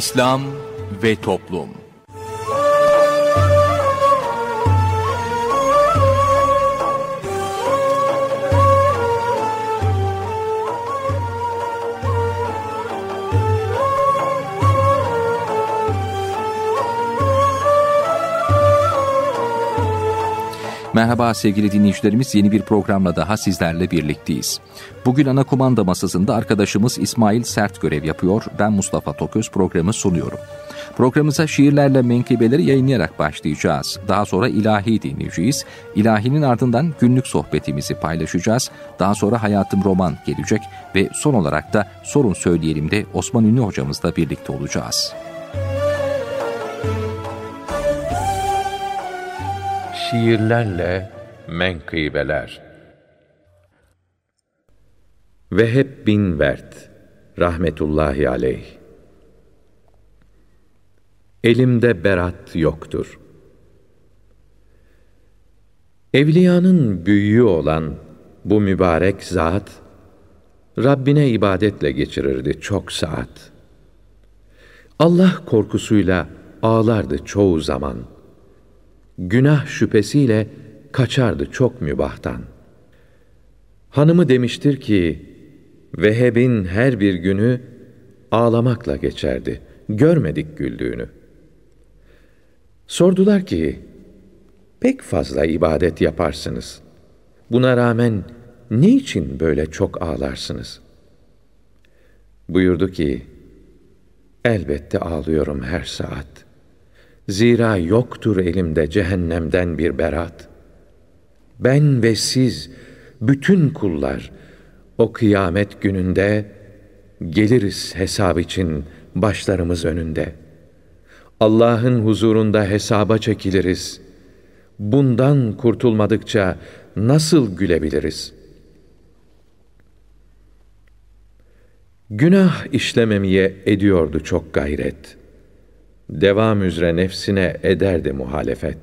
İslam ve Toplum Merhaba sevgili dinleyicilerimiz yeni bir programla daha sizlerle birlikteyiz. Bugün ana kumanda masasında arkadaşımız İsmail Sert görev yapıyor. Ben Mustafa Toköz programı sunuyorum. Programımıza şiirlerle menkıbeleri yayınlayarak başlayacağız. Daha sonra ilahi dinleyeceğiz. İlahinin ardından günlük sohbetimizi paylaşacağız. Daha sonra Hayatım Roman gelecek ve son olarak da Sorun Söyleyelim de Osman Ünlü hocamızla birlikte olacağız. şiirlerle menkıbeler. ve hep bin Vert rahmetullahi aleyh Elimde berat yoktur. Evliyanın büyüğü olan bu mübarek zat Rabbine ibadetle geçirirdi çok saat. Allah korkusuyla ağlardı çoğu zaman.'' günah şüphesiyle kaçardı çok mübahtan. Hanımı demiştir ki, Veheb'in her bir günü ağlamakla geçerdi. Görmedik güldüğünü. Sordular ki, pek fazla ibadet yaparsınız. Buna rağmen ne için böyle çok ağlarsınız? Buyurdu ki, elbette ağlıyorum her saat.'' Zira yoktur elimde cehennemden bir berat. Ben ve siz, bütün kullar, o kıyamet gününde geliriz hesap için başlarımız önünde. Allah'ın huzurunda hesaba çekiliriz. Bundan kurtulmadıkça nasıl gülebiliriz? Günah işlememeye ediyordu çok gayret.'' devam üzere nefsine ederdi muhalefet.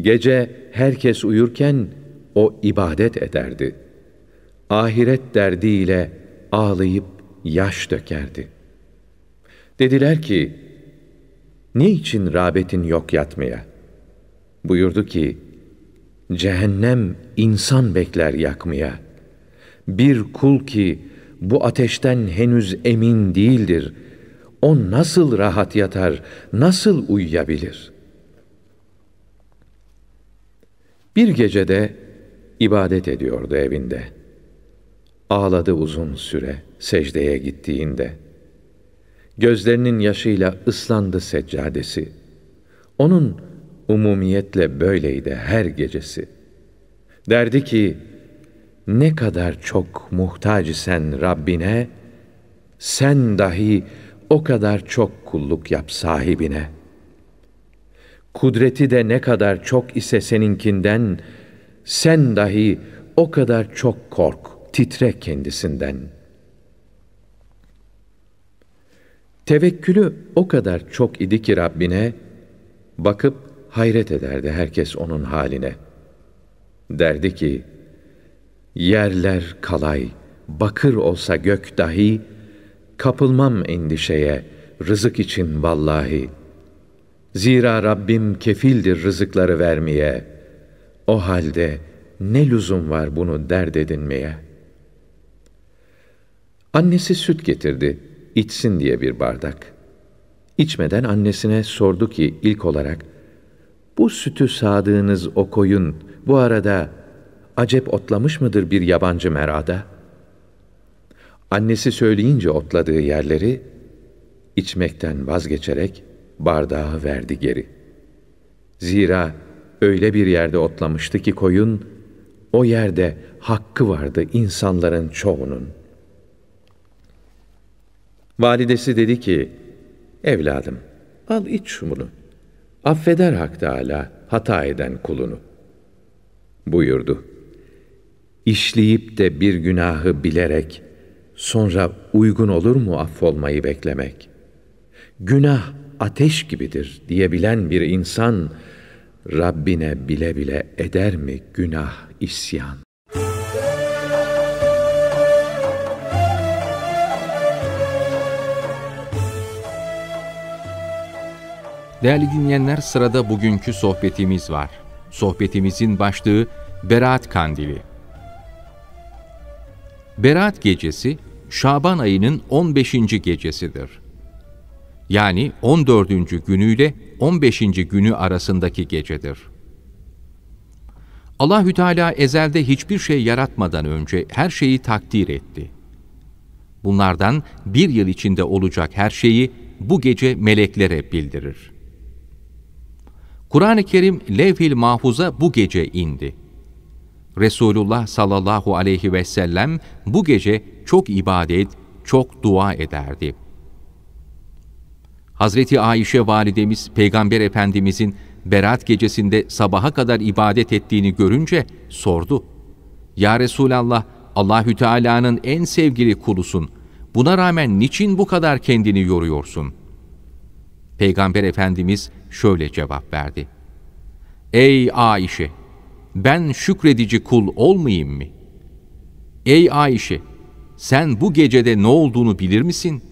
Gece herkes uyurken o ibadet ederdi. Ahiret derdiyle ağlayıp yaş dökerdi. Dediler ki, ne için rağbetin yok yatmaya? Buyurdu ki, cehennem insan bekler yakmaya. Bir kul ki bu ateşten henüz emin değildir.'' o nasıl rahat yatar, nasıl uyuyabilir? Bir gecede ibadet ediyordu evinde. Ağladı uzun süre secdeye gittiğinde. Gözlerinin yaşıyla ıslandı seccadesi. Onun umumiyetle böyleydi her gecesi. Derdi ki, ne kadar çok muhtaç sen Rabbine, sen dahi o kadar çok kulluk yap sahibine. Kudreti de ne kadar çok ise seninkinden, sen dahi o kadar çok kork, titre kendisinden. Tevekkülü o kadar çok idi ki Rabbine, bakıp hayret ederdi herkes onun haline. Derdi ki, yerler kalay, bakır olsa gök dahi, kapılmam endişeye, rızık için vallahi. Zira Rabbim kefildir rızıkları vermeye. O halde ne lüzum var bunu dert edinmeye? Annesi süt getirdi, içsin diye bir bardak. İçmeden annesine sordu ki ilk olarak, bu sütü sağdığınız o koyun bu arada acep otlamış mıdır bir yabancı merada?'' Annesi söyleyince otladığı yerleri içmekten vazgeçerek bardağı verdi geri. Zira öyle bir yerde otlamıştı ki koyun, o yerde hakkı vardı insanların çoğunun. Validesi dedi ki, evladım al iç bunu. Affeder Hak Teâlâ hata eden kulunu. Buyurdu. İşleyip de bir günahı bilerek, Sonra uygun olur mu affolmayı beklemek? Günah ateş gibidir diyebilen bir insan, Rabbine bile bile eder mi günah isyan? Değerli dinleyenler sırada bugünkü sohbetimiz var. Sohbetimizin başlığı Berat Kandili. Berat gecesi Şaban ayının 15. gecesidir. Yani 14. günüyle 15. günü arasındaki gecedir. Allahü Teala ezelde hiçbir şey yaratmadan önce her şeyi takdir etti. Bunlardan bir yıl içinde olacak her şeyi bu gece meleklere bildirir. Kur'an-ı Kerim levh-i mahfuza bu gece indi. Resulullah sallallahu aleyhi ve sellem bu gece çok ibadet, çok dua ederdi. Hazreti Ayşe validemiz Peygamber Efendimizin Berat gecesinde sabaha kadar ibadet ettiğini görünce sordu. Ya Resulallah, Allahü Teala'nın en sevgili kulusun. Buna rağmen niçin bu kadar kendini yoruyorsun? Peygamber Efendimiz şöyle cevap verdi. Ey Ayşe! ben şükredici kul olmayayım mı? Ey Ayşe, sen bu gecede ne olduğunu bilir misin?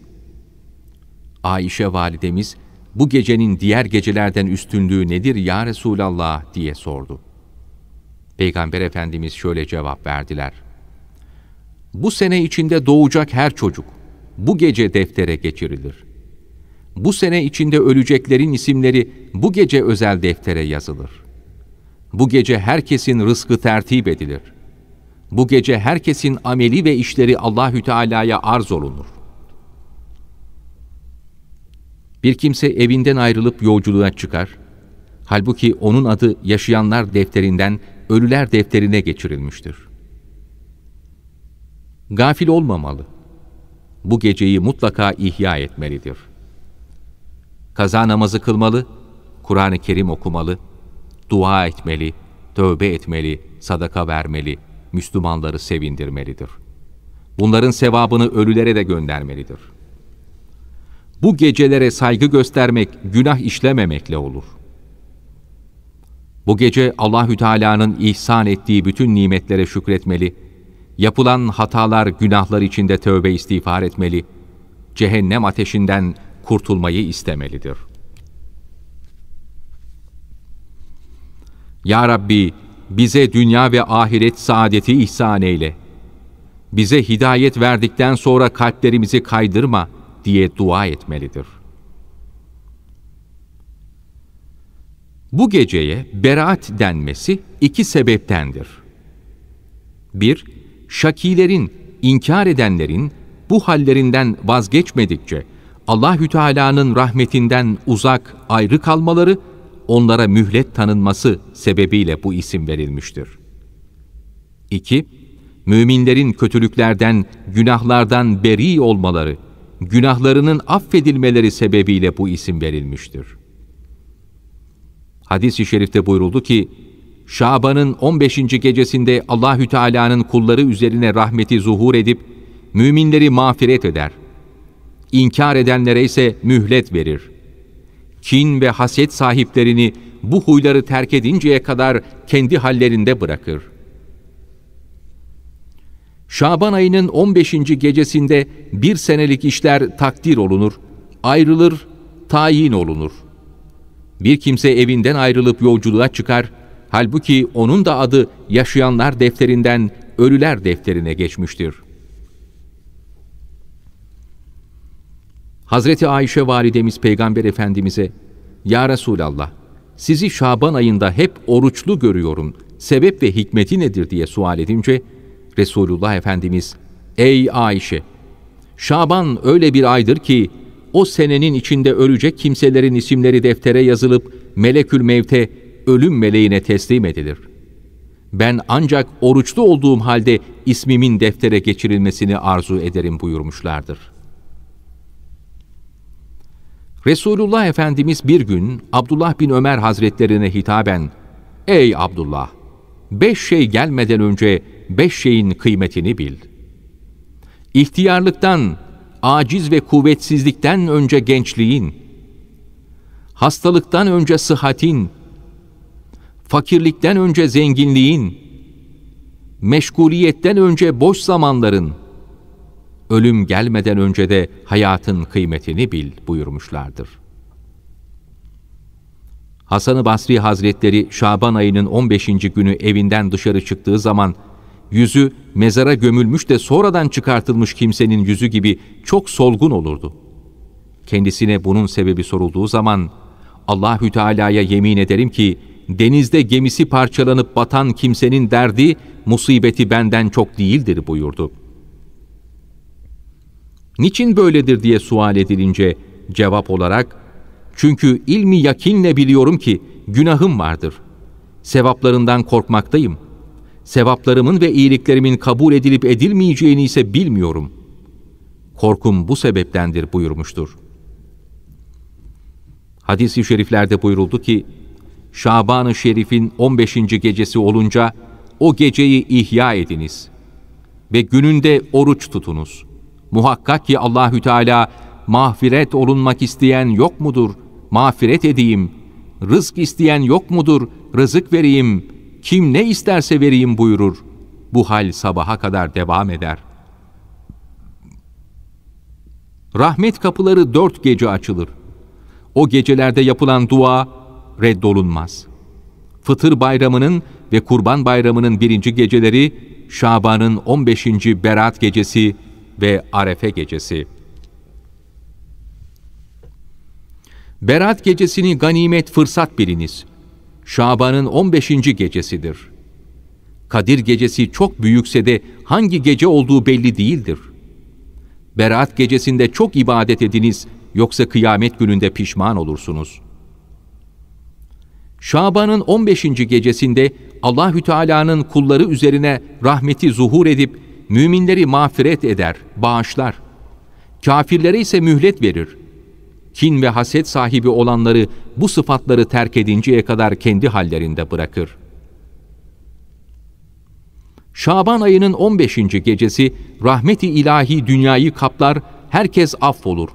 Ayşe validemiz, bu gecenin diğer gecelerden üstünlüğü nedir ya Resulallah diye sordu. Peygamber Efendimiz şöyle cevap verdiler. Bu sene içinde doğacak her çocuk bu gece deftere geçirilir. Bu sene içinde öleceklerin isimleri bu gece özel deftere yazılır.'' Bu gece herkesin rızkı tertip edilir. Bu gece herkesin ameli ve işleri Allahü Teala'ya arz olunur. Bir kimse evinden ayrılıp yolculuğa çıkar. Halbuki onun adı yaşayanlar defterinden ölüler defterine geçirilmiştir. Gafil olmamalı. Bu geceyi mutlaka ihya etmelidir. Kaza namazı kılmalı, Kur'an-ı Kerim okumalı, dua etmeli, tövbe etmeli, sadaka vermeli, Müslümanları sevindirmelidir. Bunların sevabını ölülere de göndermelidir. Bu gecelere saygı göstermek, günah işlememekle olur. Bu gece Allahü Teala'nın ihsan ettiği bütün nimetlere şükretmeli, yapılan hatalar, günahlar içinde tövbe istiğfar etmeli, cehennem ateşinden kurtulmayı istemelidir.'' Ya Rabbi bize dünya ve ahiret saadeti ihsan eyle. Bize hidayet verdikten sonra kalplerimizi kaydırma diye dua etmelidir. Bu geceye beraat denmesi iki sebeptendir. Bir, şakilerin, inkar edenlerin bu hallerinden vazgeçmedikçe Allahü Teala'nın rahmetinden uzak, ayrı kalmaları onlara mühlet tanınması sebebiyle bu isim verilmiştir. 2. Müminlerin kötülüklerden, günahlardan beri olmaları, günahlarının affedilmeleri sebebiyle bu isim verilmiştir. Hadis-i şerifte buyuruldu ki, Şaban'ın 15. gecesinde Allahü Teala'nın kulları üzerine rahmeti zuhur edip, müminleri mağfiret eder. İnkar edenlere ise mühlet verir.'' kin ve haset sahiplerini bu huyları terk edinceye kadar kendi hallerinde bırakır. Şaban ayının 15. gecesinde bir senelik işler takdir olunur, ayrılır, tayin olunur. Bir kimse evinden ayrılıp yolculuğa çıkar, halbuki onun da adı yaşayanlar defterinden ölüler defterine geçmiştir.'' Hazreti Ayşe validemiz Peygamber Efendimiz'e Ya Resulallah sizi Şaban ayında hep oruçlu görüyorum. Sebep ve hikmeti nedir diye sual edince Resulullah Efendimiz Ey Ayşe! Şaban öyle bir aydır ki o senenin içinde ölecek kimselerin isimleri deftere yazılıp melekül mevte ölüm meleğine teslim edilir. Ben ancak oruçlu olduğum halde ismimin deftere geçirilmesini arzu ederim buyurmuşlardır.'' Resulullah Efendimiz bir gün Abdullah bin Ömer Hazretlerine hitaben, Ey Abdullah! Beş şey gelmeden önce beş şeyin kıymetini bil. İhtiyarlıktan, aciz ve kuvvetsizlikten önce gençliğin, hastalıktan önce sıhhatin, fakirlikten önce zenginliğin, meşguliyetten önce boş zamanların.'' ölüm gelmeden önce de hayatın kıymetini bil buyurmuşlardır. Hasan-ı Basri Hazretleri Şaban ayının 15. günü evinden dışarı çıktığı zaman yüzü mezara gömülmüş de sonradan çıkartılmış kimsenin yüzü gibi çok solgun olurdu. Kendisine bunun sebebi sorulduğu zaman Allahü Teala'ya yemin ederim ki denizde gemisi parçalanıp batan kimsenin derdi musibeti benden çok değildir buyurdu.'' niçin böyledir diye sual edilince cevap olarak çünkü ilmi yakinle biliyorum ki günahım vardır. Sevaplarından korkmaktayım. Sevaplarımın ve iyiliklerimin kabul edilip edilmeyeceğini ise bilmiyorum. Korkum bu sebeptendir buyurmuştur. Hadis-i şeriflerde buyuruldu ki, Şaban-ı Şerif'in 15. gecesi olunca o geceyi ihya ediniz ve gününde oruç tutunuz. Muhakkak ki Allahü Teala mağfiret olunmak isteyen yok mudur? Mağfiret edeyim. Rızk isteyen yok mudur? Rızık vereyim. Kim ne isterse vereyim buyurur. Bu hal sabaha kadar devam eder. Rahmet kapıları dört gece açılır. O gecelerde yapılan dua reddolunmaz. Fıtır bayramının ve kurban bayramının birinci geceleri, Şaban'ın 15. Berat gecesi ve Arefe gecesi. Berat gecesini ganimet fırsat biliniz. Şaban'ın 15. gecesidir. Kadir gecesi çok büyükse de hangi gece olduğu belli değildir. Berat gecesinde çok ibadet ediniz yoksa kıyamet gününde pişman olursunuz. Şaban'ın 15. gecesinde Allahü Teala'nın kulları üzerine rahmeti zuhur edip müminleri mağfiret eder, bağışlar. Kafirlere ise mühlet verir. Kin ve haset sahibi olanları bu sıfatları terk edinceye kadar kendi hallerinde bırakır. Şaban ayının 15. gecesi rahmeti ilahi dünyayı kaplar, herkes affolur.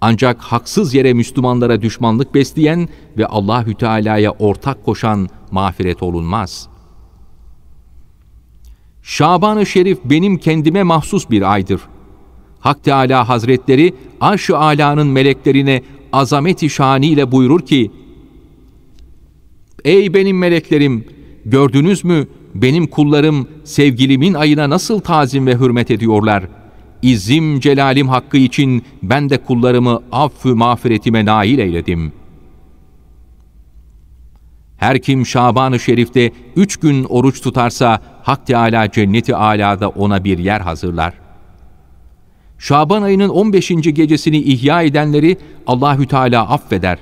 Ancak haksız yere Müslümanlara düşmanlık besleyen ve Allahü Teala'ya ortak koşan mağfiret olunmaz.'' Şaban-ı Şerif benim kendime mahsus bir aydır. Hak Teala Hazretleri arş-ı alanın meleklerine azameti şaniyle buyurur ki, Ey benim meleklerim! Gördünüz mü benim kullarım sevgilimin ayına nasıl tazim ve hürmet ediyorlar? İzzim celalim hakkı için ben de kullarımı affı mağfiretime nail eyledim.'' Her kim Şaban-ı Şerif'te üç gün oruç tutarsa Hak Teala cenneti alada ona bir yer hazırlar. Şaban ayının 15. gecesini ihya edenleri Allahü Teala affeder.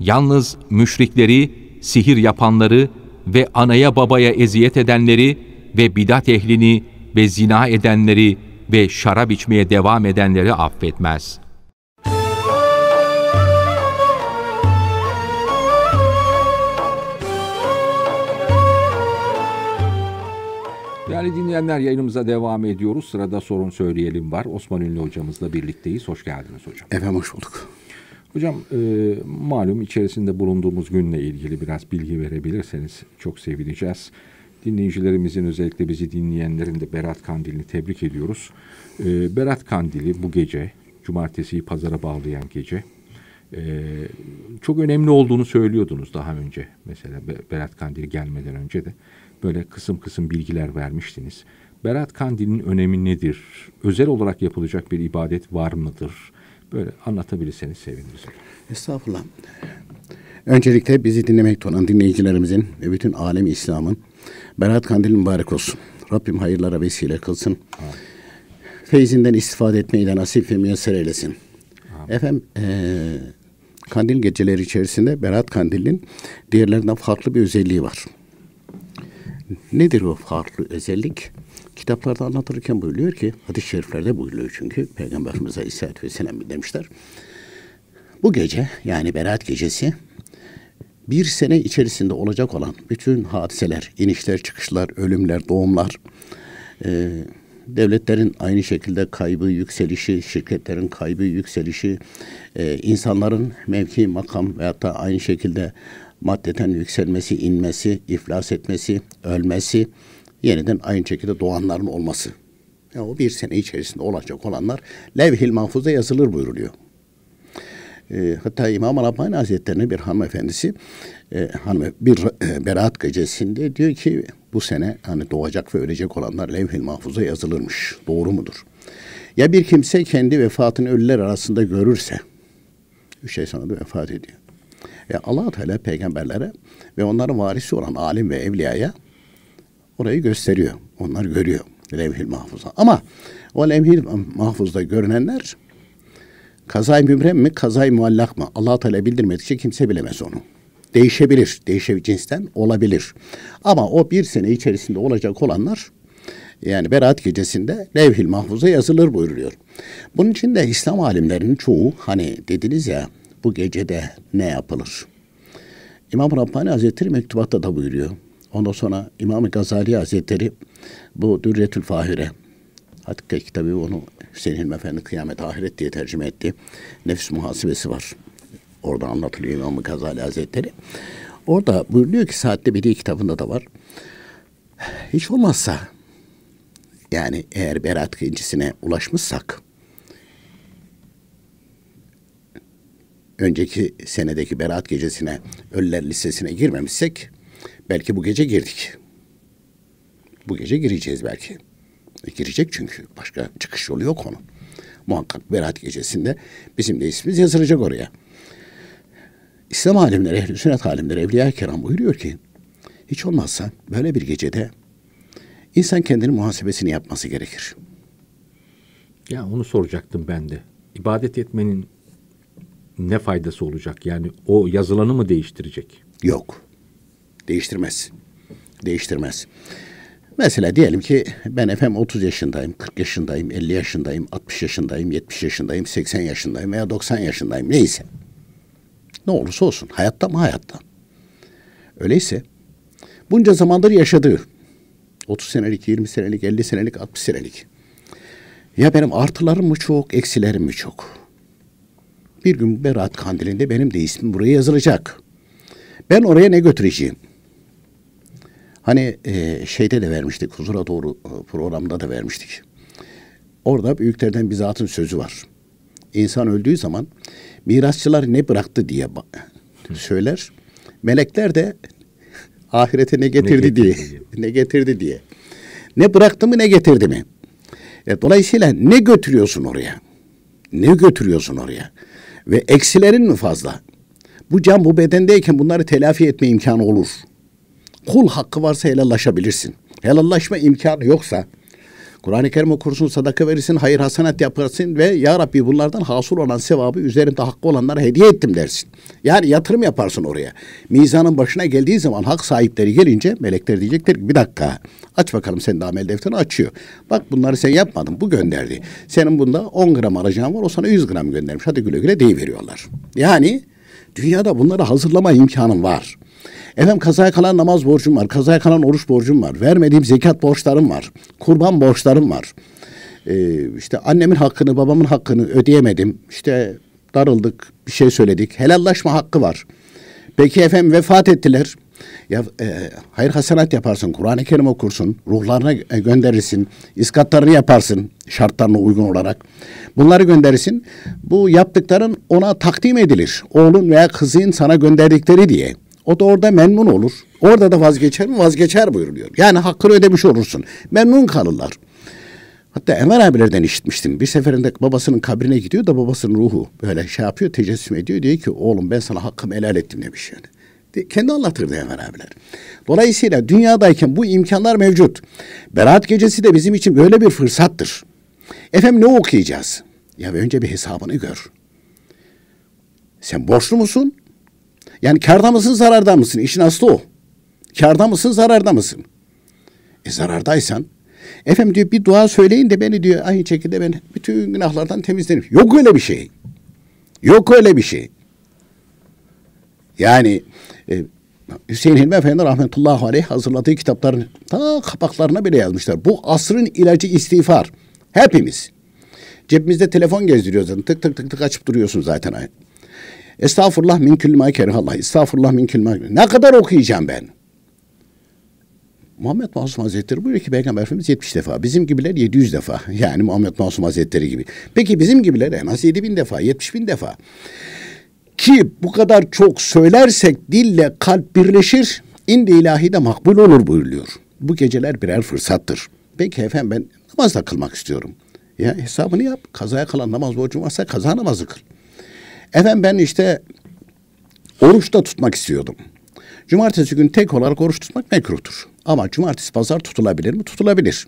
Yalnız müşrikleri, sihir yapanları ve anaya babaya eziyet edenleri ve bidat ehlini ve zina edenleri ve şarap içmeye devam edenleri affetmez.'' Değerli dinleyenler yayınımıza devam ediyoruz. Sırada sorun söyleyelim var. Osman Ünlü hocamızla birlikteyiz. Hoş geldiniz hocam. Efendim hoş bulduk. Hocam e, malum içerisinde bulunduğumuz günle ilgili biraz bilgi verebilirseniz çok sevineceğiz. Dinleyicilerimizin özellikle bizi dinleyenlerin de Berat Kandil'ini tebrik ediyoruz. E, Berat Kandil'i bu gece, cumartesiyi pazara bağlayan gece e, çok önemli olduğunu söylüyordunuz daha önce. Mesela Berat Kandil gelmeden önce de böyle kısım kısım bilgiler vermiştiniz. Berat Kandil'in önemi nedir? Özel olarak yapılacak bir ibadet var mıdır? Böyle anlatabilirseniz seviniriz. Estağfurullah. Öncelikle bizi dinlemekte olan dinleyicilerimizin ve bütün alem İslam'ın Berat Kandil mübarek olsun. Rabbim hayırlara vesile kılsın. Amin. Feyzinden istifade etmeyi de nasip ve müyesser eylesin. Amin. Efendim, ee, kandil geceleri içerisinde Berat Kandil'in diğerlerinden farklı bir özelliği var. Nedir o farklı özellik? Kitaplarda anlatırken buyuruyor ki, hadis-i şeriflerde buyuruyor çünkü Peygamberimiz Aleyhisselatü Vesselam demişler. Bu gece yani Berat gecesi bir sene içerisinde olacak olan bütün hadiseler, inişler, çıkışlar, ölümler, doğumlar, devletlerin aynı şekilde kaybı yükselişi, şirketlerin kaybı yükselişi, e, insanların mevki, makam veyahut da aynı şekilde maddeten yükselmesi, inmesi, iflas etmesi, ölmesi, yeniden aynı şekilde doğanların olması. Yani o bir sene içerisinde olacak olanlar levhil mahfuzda yazılır buyuruluyor. E, hatta İmam Rabbani Hazretleri'nin bir hanımefendisi e, hanım bir e, beraat gecesinde diyor ki bu sene hani doğacak ve ölecek olanlar levh-i mahfuza yazılırmış. Doğru mudur? Ya bir kimse kendi vefatını ölüler arasında görürse, üç ay sonra da vefat ediyor. Ya e allah Teala peygamberlere ve onların varisi olan alim ve evliyaya orayı gösteriyor. Onlar görüyor levh-i mahfuza. Ama o levh-i mahfuzda görünenler kazay mübrem mi, kazay muallak mı? allah Teala bildirmedikçe kimse bilemez onu değişebilir. Değişe cinsten olabilir. Ama o bir sene içerisinde olacak olanlar yani Berat gecesinde levhil mahfuza yazılır buyuruyor. Bunun için de İslam alimlerinin çoğu hani dediniz ya bu gecede ne yapılır? İmam Rabbani Hazretleri mektubatta da buyuruyor. Ondan sonra İmam Gazali Hazretleri bu Dürretül Fahire Hatta kitabı onu Hüseyin Hilmi Efendi Kıyamet Ahiret diye tercüme etti. Nefs muhasebesi var. Orada anlatılıyor İmam-ı Gazali Hazretleri. Orada buyuruyor ki saatte biri kitabında da var. Hiç olmazsa yani eğer berat incisine ulaşmışsak önceki senedeki berat gecesine Ölüler listesine girmemişsek belki bu gece girdik. Bu gece gireceğiz belki. E, girecek çünkü başka çıkış yolu yok onun. Muhakkak berat gecesinde bizim de ismimiz yazılacak oraya. İslam alimleri, ehl sünnet alimleri, evliya kiram buyuruyor ki hiç olmazsa böyle bir gecede insan kendini muhasebesini yapması gerekir. Ya onu soracaktım ben de. İbadet etmenin ne faydası olacak? Yani o yazılanı mı değiştirecek? Yok. Değiştirmez. Değiştirmez. Mesela diyelim ki ben efendim 30 yaşındayım, 40 yaşındayım, 50 yaşındayım, 60 yaşındayım, 70 yaşındayım, 80 yaşındayım veya 90 yaşındayım neyse. Ne olursa olsun. Hayatta mı hayatta. Öyleyse bunca zamandır yaşadığı 30 senelik, 20 senelik, 50 senelik, 60 senelik. Ya benim artılarım mı çok, eksilerim mi çok? Bir gün Berat Kandili'nde benim de ismim buraya yazılacak. Ben oraya ne götüreceğim? Hani e, şeyde de vermiştik, huzura doğru e, programda da vermiştik. Orada büyüklerden bizatın sözü var insan öldüğü zaman mirasçılar ne bıraktı diye söyler. Melekler de ahirete ne getirdi, ne getirdi diye, ne getirdi diye. Ne bıraktı mı ne getirdi mi? E, dolayısıyla ne götürüyorsun oraya? Ne götürüyorsun oraya? Ve eksilerin mi fazla? Bu can bu bedendeyken bunları telafi etme imkanı olur. Kul hakkı varsa helallaşabilirsin. Helallaşma imkanı yoksa Kur'an-ı Kerim okursun, sadaka verirsin, hayır hasenat yaparsın ve Ya Rabbi bunlardan hasıl olan sevabı üzerinde hakkı olanlara hediye ettim dersin. Yani yatırım yaparsın oraya. Mizanın başına geldiği zaman hak sahipleri gelince melekler diyecektir ki bir dakika aç bakalım senin de amel defterini açıyor. Bak bunları sen yapmadın bu gönderdi. Senin bunda 10 gram alacağın var o sana 100 gram göndermiş hadi güle güle deyiveriyorlar. Yani dünyada bunları hazırlama imkanın var. Efendim kazaya kalan namaz borcum var. Kazaya kalan oruç borcum var. Vermediğim zekat borçlarım var. Kurban borçlarım var. Ee, işte annemin hakkını, babamın hakkını ödeyemedim. İşte darıldık, bir şey söyledik. Helallaşma hakkı var. Peki efendim vefat ettiler. Ya e, hayır hasenat yaparsın, Kur'an-ı Kerim okursun, ruhlarına gönderirsin, iskatlarını yaparsın şartlarına uygun olarak. Bunları gönderirsin. Bu yaptıkların ona takdim edilir. Oğlun veya kızın sana gönderdikleri diye. O da orada memnun olur. Orada da vazgeçer mi? Vazgeçer buyuruluyor. Yani hakkını ödemiş olursun. Memnun kalırlar. Hatta Enver abilerden işitmiştim. Bir seferinde babasının kabrine gidiyor da babasının ruhu böyle şey yapıyor, tecessüm ediyor. Diyor ki oğlum ben sana hakkımı helal ettim demiş yani. De, kendi anlatırdı Enver abiler. Dolayısıyla dünyadayken bu imkanlar mevcut. Berat gecesi de bizim için böyle bir fırsattır. Efendim ne okuyacağız? Ya önce bir hesabını gör. Sen borçlu musun? Yani karda mısın zararda mısın? İşin aslı o. Karda mısın zararda mısın? E zarardaysan efendim diyor bir dua söyleyin de beni diyor aynı şekilde ben bütün günahlardan temizlenir. Yok öyle bir şey. Yok öyle bir şey. Yani e, Hüseyin Hilmi Efendi rahmetullahi aleyh hazırladığı kitapların ta kapaklarına bile yazmışlar. Bu asrın ilacı istiğfar. Hepimiz. Cebimizde telefon gezdiriyoruz Tık tık tık tık açıp duruyorsun zaten. Estağfurullah min külma Allah. Estağfurullah min külma Ne kadar okuyacağım ben? Muhammed Masum Hazretleri buyuruyor ki Peygamber Efendimiz 70 defa. Bizim gibiler 700 defa. Yani Muhammed Masum Hazretleri gibi. Peki bizim gibiler en az 7 bin defa, 70 bin defa. Ki bu kadar çok söylersek dille kalp birleşir. İndi ilahi de makbul olur buyuruyor. Bu geceler birer fırsattır. Peki efendim ben namaz da kılmak istiyorum. Ya hesabını yap. Kazaya kalan namaz borcun varsa kaza namazı kıl. Efendim ben işte oruçta tutmak istiyordum. Cumartesi gün tek olarak oruç tutmak mekruhtur. Ama cumartesi pazar tutulabilir mi? Tutulabilir.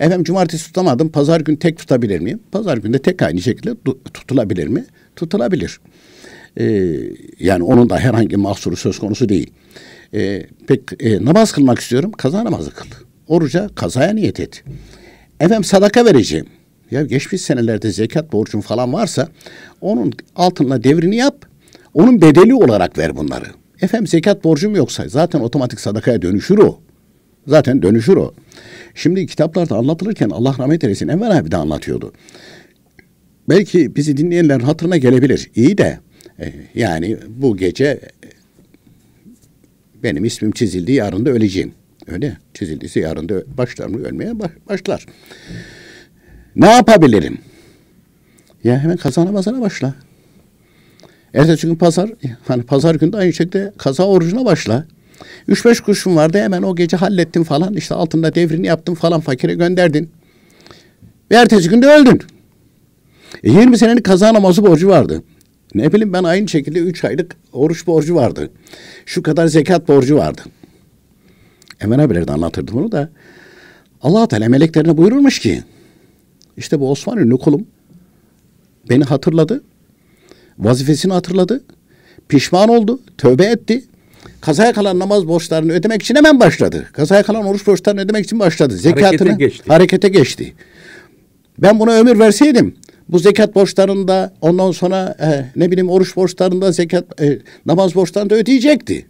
Efendim cumartesi tutamadım. Pazar gün tek tutabilir miyim? Pazar günde tek aynı şekilde tutulabilir mi? Tutulabilir. Ee, yani onun da herhangi mahsuru söz konusu değil. Ee, pek e, namaz kılmak istiyorum. Kaza namazı kıl. Oruca kazaya niyet et. Efendim sadaka vereceğim. Ya geçmiş senelerde zekat borcun falan varsa onun altınla devrini yap. Onun bedeli olarak ver bunları. Efendim zekat borcum yoksa zaten otomatik sadakaya dönüşür o. Zaten dönüşür o. Şimdi kitaplarda anlatılırken Allah rahmet eylesin Enver abi de anlatıyordu. Belki bizi dinleyenlerin hatırına gelebilir. İyi de e, yani bu gece e, benim ismim çizildi yarın da öleceğim. Öyle çizildiyse yarın da başlar mı ölmeye başlar. Ne yapabilirim? Ya hemen kazana basana başla. Ertesi gün pazar, hani pazar günü de aynı şekilde kaza orucuna başla. Üç beş kurşun vardı hemen o gece hallettin falan. işte altında devrini yaptın falan fakire gönderdin. Ve ertesi günde öldün. E 20 senelik kaza namazı borcu vardı. Ne bileyim ben aynı şekilde üç aylık oruç borcu vardı. Şu kadar zekat borcu vardı. Emre abiler anlatırdım anlatırdı bunu da. Allah Teala meleklerine buyururmuş ki işte bu Osman Ünlü kulum beni hatırladı. Vazifesini hatırladı. Pişman oldu. Tövbe etti. Kazaya kalan namaz borçlarını ödemek için hemen başladı. Kazaya kalan oruç borçlarını ödemek için başladı. Zekatını harekete geçti. Harekete geçti. Ben buna ömür verseydim bu zekat borçlarında ondan sonra e, ne bileyim oruç borçlarında zekat e, namaz borçlarını da ödeyecekti.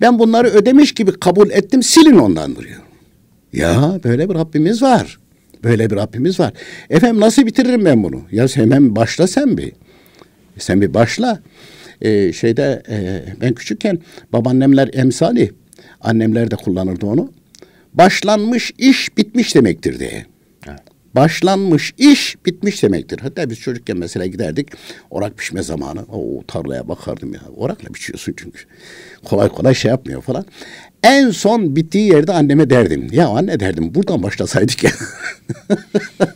Ben bunları ödemiş gibi kabul ettim silin ondan diyor. Ya böyle bir Rabbimiz var. Böyle bir Rabbimiz var. Efendim nasıl bitiririm ben bunu? Ya hemen başla sen bir. Sen bir başla. Ee, şeyde e, ben küçükken babaannemler emsali, annemler de kullanırdı onu. Başlanmış iş bitmiş demektir diye. Başlanmış iş bitmiş demektir. Hatta biz çocukken mesela giderdik orak pişme zamanı. O tarlaya bakardım ya. Orakla biçiyorsun çünkü. Kolay kolay şey yapmıyor falan. En son bittiği yerde anneme derdim. Ya anne derdim buradan başlasaydık ya.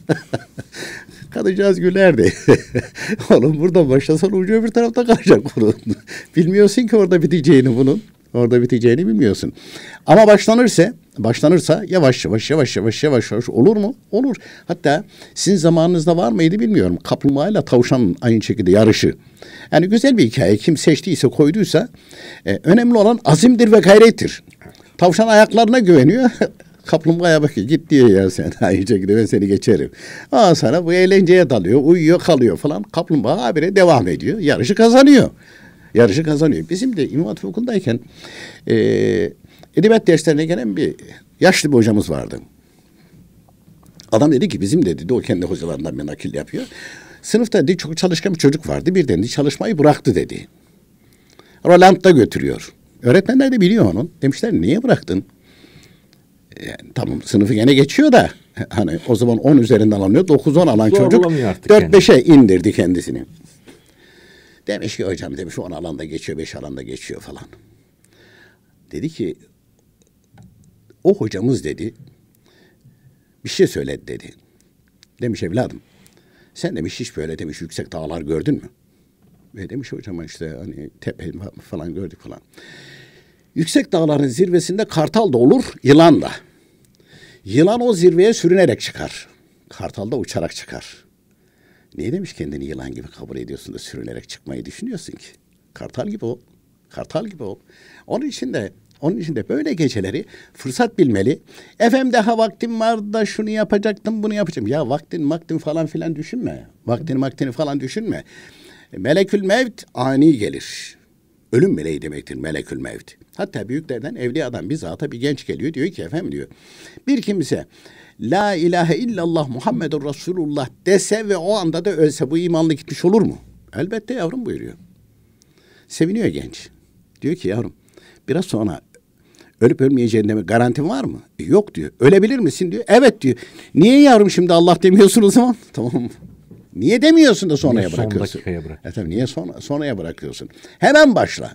Kadıcağız gülerdi. oğlum buradan başlasan ucu öbür tarafta kalacak bunun. Bilmiyorsun ki orada biteceğini bunun. Orada biteceğini bilmiyorsun. Ama başlanırsa, başlanırsa yavaş yavaş yavaş yavaş yavaş yavaş olur mu? Olur. Hatta sizin zamanınızda var mıydı bilmiyorum. Kaplumbağa ile tavşan aynı şekilde yarışı. Yani güzel bir hikaye. Kim seçtiyse koyduysa e, önemli olan azimdir ve gayrettir. Tavşan ayaklarına güveniyor. Kaplumbağaya bakıyor. Git diyor ya sen. iyice gidiyor ben seni geçerim. Aa sana bu eğlenceye dalıyor. Uyuyor kalıyor falan. Kaplumbağa habire devam ediyor. Yarışı kazanıyor. Yarışı kazanıyor. Bizim de İmam Hatip Okulu'ndayken e, edebiyat derslerine gelen bir yaşlı bir hocamız vardı. Adam dedi ki bizim de dedi o kendi hocalarından bir nakil yapıyor. Sınıfta dedi çok çalışkan bir çocuk vardı. Birden dedi çalışmayı bıraktı dedi. Roland'da götürüyor. Öğretmenler de biliyor onun. Demişler niye bıraktın? E, yani, tamam sınıfı gene geçiyor da hani o zaman 10 üzerinden alınıyor. 9-10 alan Zor çocuk 4-5'e yani. indirdi kendisini. Demiş ki hocam demiş 10 alanda geçiyor 5 alanda geçiyor falan. Dedi ki o hocamız dedi bir şey söyledi dedi. Demiş evladım sen demiş hiç böyle demiş yüksek dağlar gördün mü? Ve demiş hocam işte hani tepe falan gördük falan. Yüksek dağların zirvesinde kartal da olur, yılan da. Yılan o zirveye sürünerek çıkar. Kartal da uçarak çıkar. Niye demiş kendini yılan gibi kabul ediyorsun da sürünerek çıkmayı düşünüyorsun ki? Kartal gibi ol. Kartal gibi ol. Onun için de onun için de böyle geceleri fırsat bilmeli. Efendim daha vaktim var da şunu yapacaktım bunu yapacağım. Ya vaktin vaktin falan filan düşünme. Vaktin vaktini falan düşünme. Melekül mevt ani gelir. Ölüm meleği demektir melekül mevt. Hatta büyüklerden evli adam bir zata bir genç geliyor diyor ki efendim diyor. Bir kimse la ilahe illallah Muhammedur Resulullah dese ve o anda da ölse bu imanlı gitmiş olur mu? Elbette yavrum buyuruyor. Seviniyor genç. Diyor ki yavrum biraz sonra ölüp ölmeyeceğinde mi garantin var mı? E, yok diyor. Ölebilir misin diyor. Evet diyor. Niye yavrum şimdi Allah demiyorsun o zaman? tamam Niye demiyorsun da sonraya niye bırakıyorsun? Son dakikaya bırak. E tabii niye son, sonraya bırakıyorsun? Hemen başla.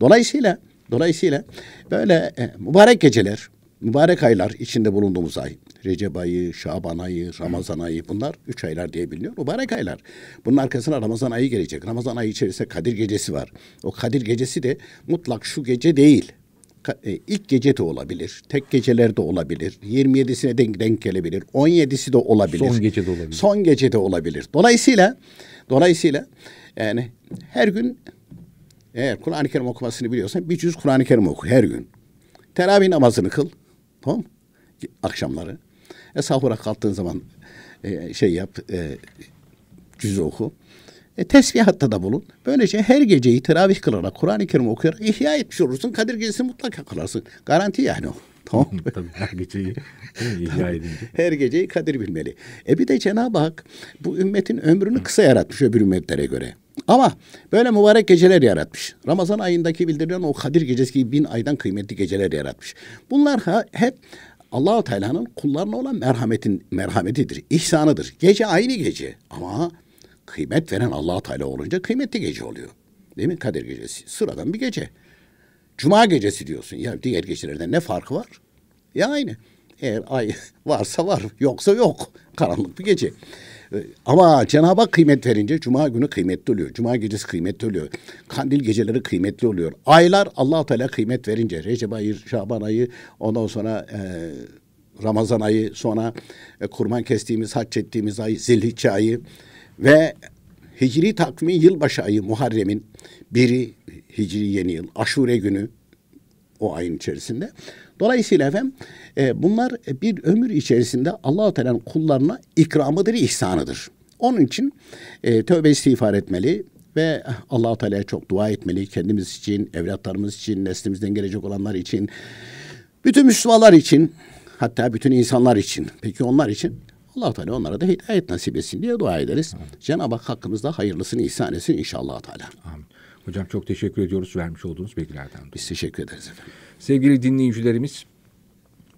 Dolayısıyla dolayısıyla böyle e, mübarek geceler, mübarek aylar içinde bulunduğumuz ay. Recep ayı, Şaban ayı, Ramazan ayı bunlar üç aylar diye biliniyor. Mübarek aylar. Bunun arkasına Ramazan ayı gelecek. Ramazan ayı içerisinde Kadir gecesi var. O Kadir gecesi de mutlak şu gece değil e, ilk gece de olabilir. Tek geceler de olabilir. 27'sine denk, denk gelebilir. 17'si de olabilir. Son gece de olabilir. Son gece de olabilir. Dolayısıyla dolayısıyla yani her gün eğer Kur'an-ı Kerim okumasını biliyorsan bir cüz Kur'an-ı Kerim oku her gün. Teravih namazını kıl. Tamam Akşamları. E sahura kalktığın zaman e, şey yap. E, cüz oku e, tesbihatta da bulun. Böylece her geceyi teravih kılarak, Kur'an-ı Kerim okuyarak ihya etmiş olursun. Kadir Gecesi mutlaka kılarsın. Garanti yani o. Tamam Tabii her geceyi ihya edince. Her geceyi kadir bilmeli. E bir de Cenab-ı Hak bu ümmetin ömrünü kısa yaratmış öbür ümmetlere göre. Ama böyle mübarek geceler yaratmış. Ramazan ayındaki bildirilen o Kadir gecesi gibi bin aydan kıymetli geceler yaratmış. Bunlar ha, hep Allahu Teala'nın kullarına olan merhametin merhametidir, ihsanıdır. Gece aynı gece ama kıymet veren allah Teala olunca kıymetli gece oluyor. Değil mi? Kadir gecesi. Sıradan bir gece. Cuma gecesi diyorsun. Ya diğer gecelerden ne farkı var? Ya aynı. Eğer ay varsa var, yoksa yok. Karanlık bir gece. Ee, ama Cenab-ı Hak kıymet verince Cuma günü kıymetli oluyor. Cuma gecesi kıymetli oluyor. Kandil geceleri kıymetli oluyor. Aylar allah Teala kıymet verince Recep ayı, Şaban ayı, ondan sonra e, Ramazan ayı, sonra e, kurban kestiğimiz, hac ettiğimiz ay, Zilhicce ayı, ve Hicri takvimi yılbaşı ayı Muharrem'in biri Hicri yeni yıl, Aşure günü o ayın içerisinde. Dolayısıyla efendim e, bunlar bir ömür içerisinde Allah-u Teala'nın kullarına ikramıdır, ihsanıdır. Onun için e, tövbe istiğfar etmeli ve Allah-u Teala'ya çok dua etmeli. Kendimiz için, evlatlarımız için, neslimizden gelecek olanlar için, bütün Müslümanlar için, hatta bütün insanlar için. Peki onlar için allah Teala onlara da hidayet nasip etsin diye dua ederiz. Evet. Cenab-ı Hak hakkımızda hayırlısını ihsan etsin inşallah Teala. Amin. Hocam çok teşekkür ediyoruz vermiş olduğunuz bilgilerden. Biz teşekkür ederiz efendim. Sevgili dinleyicilerimiz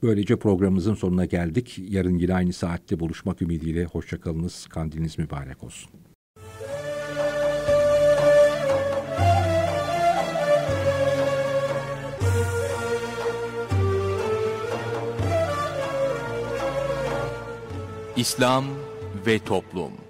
böylece programımızın sonuna geldik. Yarın yine aynı saatte buluşmak ümidiyle. Hoşçakalınız. Kandiliniz mübarek olsun. İslam ve Toplum